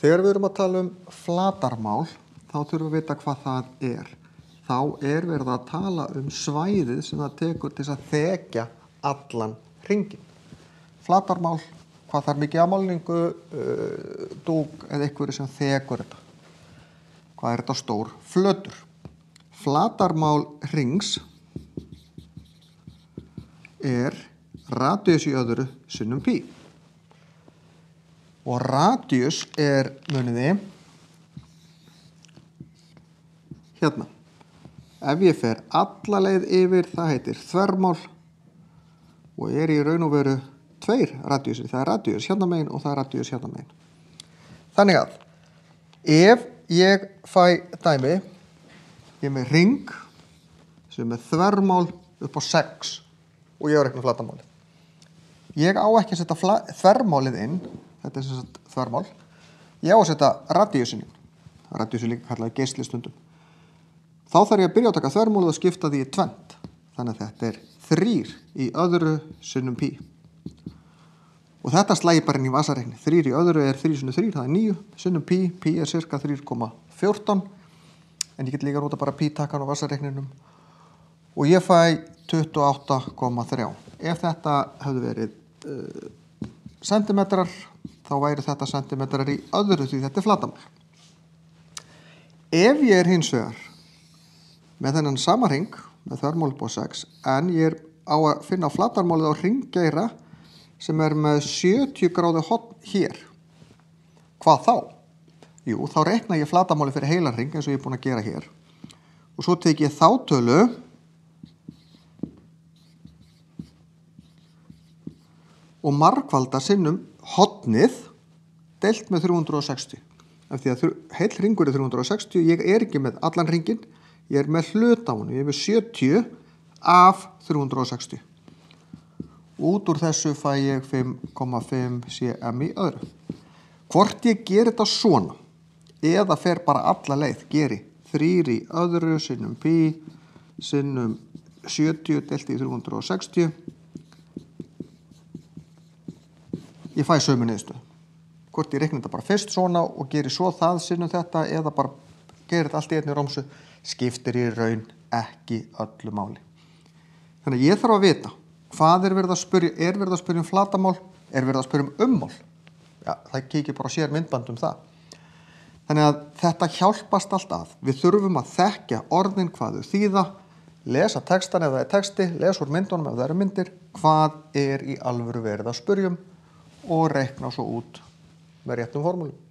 Þegar við erum að tala um flatarmál þá þurfum við að vita hvað það er. Þá er verið að tala um svæðið sem það tekur til að þekja allan ringin. Flatarmál, hvað þarf mikið aðmálningu, uh, dúk eða einhverju sem þekur þetta. Hvað er þetta stór? Flötur. Flatarmál rings er radius í öðru sunnum pí og radius er muniði hérna ef ég fer alla leið yfir það heitir þvermál og ég er í raun og veru tveir radiusi, það er radius hérna megin og það er radius hérna megin þannig að ef ég fæ dæmi ég er með ring sem er þvermál upp á 6 og ég er ekki með flatamáli ég á ekki að setja þvermálið inn þetta er þess að þvarmál ég á að setja radíusin radíusin líka kallaði geysli stundum þá þarf ég að byrja að taka þvarmál og skipta því í tvent þannig að þetta er þrýr í öðru sinnum pí og þetta slægir bara inn í vasareikni þrýr í öðru er þrýr sinnum þrýr, það er nýju sinnum pí, pí er cirka 3,14 en ég get líka rúta bara pí takkan á vasareikninum og ég fæ 28,3 ef þetta hefðu verið uh, eh, sentimetrar þá væri þetta sentimetrar í öðru því þetta er flatamark. Ef ég er hins vegar með þennan sama ring með þörmól búið 6 en ég er á að finna flatarmólið á ringgeira sem er með 70 gráðu hodn hér. Hvað þá? Jú, þá rekna ég flatarmólið fyrir heilan ring eins og ég er búin að gera hér og svo tek ég þáttölu og markvalda sinnum hotnið delt með 360 af því að heil ringur er 360 ég er ekki með allan ringin ég er með hlut á hann, ég er með 70 af 360 út úr þessu fæ ég 5,5 cm í öðru hvort ég ger þetta svona eða fer bara alla leið geri þrýri öðru sinnum pi sinnum 70 delt í 360 ég fæ sömu niðurstöð hvort ég reikna þetta bara fyrst svona og gerir svo það sinnum þetta eða bara gerir þetta allt í einni rómsu skiptir ég raun ekki öllu máli þannig að ég þarf að vita hvað er verið að spyrja er verið að spyrja um flatamál er verið að spyrja um ummál ja, það kikir bara sér myndband um það þannig að þetta hjálpast alltaf við þurfum að þekka orðin hvaðu þýða lesa textan ef það er texti lesa úr myndunum ef það eru myndir hvað er í alvöru verið að spyrjum og rekna svo út með réttum formúlum